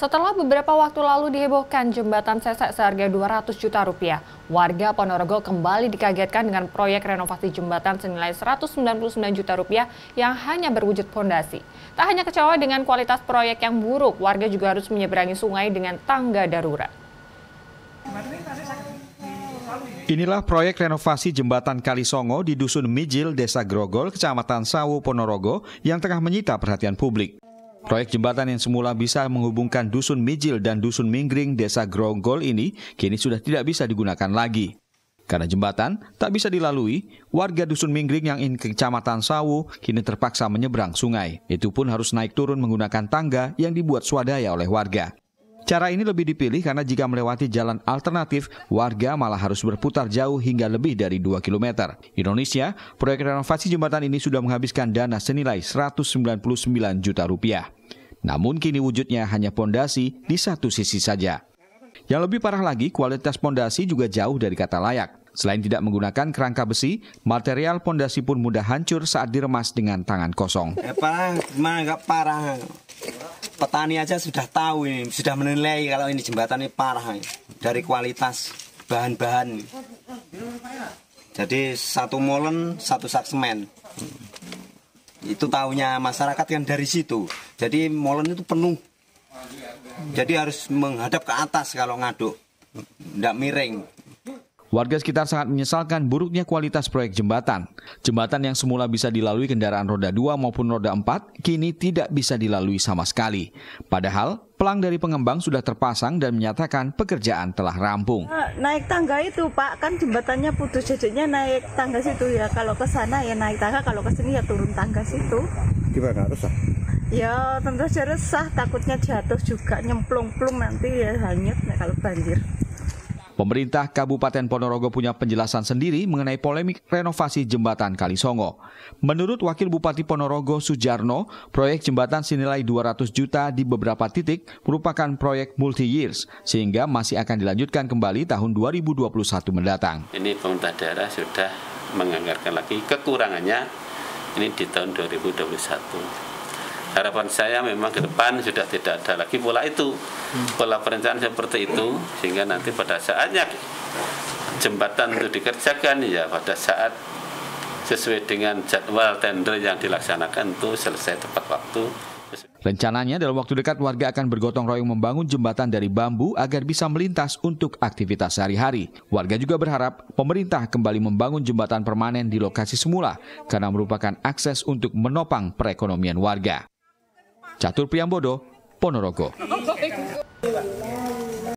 Setelah beberapa waktu lalu dihebohkan jembatan sesek seharga 200 juta rupiah, warga Ponorogo kembali dikagetkan dengan proyek renovasi jembatan senilai 199 juta rupiah yang hanya berwujud fondasi. Tak hanya kecewa dengan kualitas proyek yang buruk, warga juga harus menyeberangi sungai dengan tangga darurat. Inilah proyek renovasi jembatan kali Songo di Dusun Mijil, Desa Grogol, Kecamatan Sawu, Ponorogo yang tengah menyita perhatian publik. Proyek jembatan yang semula bisa menghubungkan Dusun Mijil dan Dusun Minggring Desa Gronggol ini kini sudah tidak bisa digunakan lagi. Karena jembatan tak bisa dilalui, warga Dusun Minggring yang in kecamatan Sawu kini terpaksa menyeberang sungai. Itu pun harus naik turun menggunakan tangga yang dibuat swadaya oleh warga. Cara ini lebih dipilih karena jika melewati jalan alternatif, warga malah harus berputar jauh hingga lebih dari 2 km. Indonesia, proyek renovasi jembatan ini sudah menghabiskan dana senilai 199 juta rupiah. Namun kini wujudnya hanya pondasi di satu sisi saja. Yang lebih parah lagi, kualitas pondasi juga jauh dari kata layak. Selain tidak menggunakan kerangka besi, material pondasi pun mudah hancur saat diremas dengan tangan kosong. Ya parah, gimana nggak parah petani aja sudah tahu ini, sudah menilai kalau ini jembatan ini parah ini. dari kualitas bahan-bahan. Jadi satu molen, satu sak semen. Itu tahunya masyarakat yang dari situ. Jadi molen itu penuh. Jadi harus menghadap ke atas kalau ngaduk. Tidak miring. Warga sekitar sangat menyesalkan buruknya kualitas proyek jembatan. Jembatan yang semula bisa dilalui kendaraan roda 2 maupun roda 4 kini tidak bisa dilalui sama sekali. Padahal pelang dari pengembang sudah terpasang dan menyatakan pekerjaan telah rampung. Eh, naik tangga itu Pak, kan jembatannya putus jejaknya naik tangga situ ya. Kalau ke sana ya naik tangga, kalau ke sini ya turun tangga situ. Gimana rusak? Ya tentu saja resah, takutnya jatuh juga nyemplung-plung nanti ya hanyut nah, kalau banjir. Pemerintah Kabupaten Ponorogo punya penjelasan sendiri mengenai polemik renovasi jembatan Kalisongo. Menurut Wakil Bupati Ponorogo Sujarno, proyek jembatan senilai 200 juta di beberapa titik merupakan proyek multi years sehingga masih akan dilanjutkan kembali tahun 2021 mendatang. Ini pemerintah daerah sudah menganggarkan lagi kekurangannya ini di tahun 2021 harapan saya memang ke depan sudah tidak ada lagi pola itu hmm. pola perencanaan seperti itu sehingga nanti pada saatnya jembatan itu dikerjakan ya pada saat sesuai dengan jadwal tender yang dilaksanakan itu selesai tepat waktu Rencananya dalam waktu dekat warga akan bergotong royong membangun jembatan dari bambu agar bisa melintas untuk aktivitas sehari-hari. Warga juga berharap pemerintah kembali membangun jembatan permanen di lokasi semula karena merupakan akses untuk menopang perekonomian warga. Catur Priambodo, Ponorogo.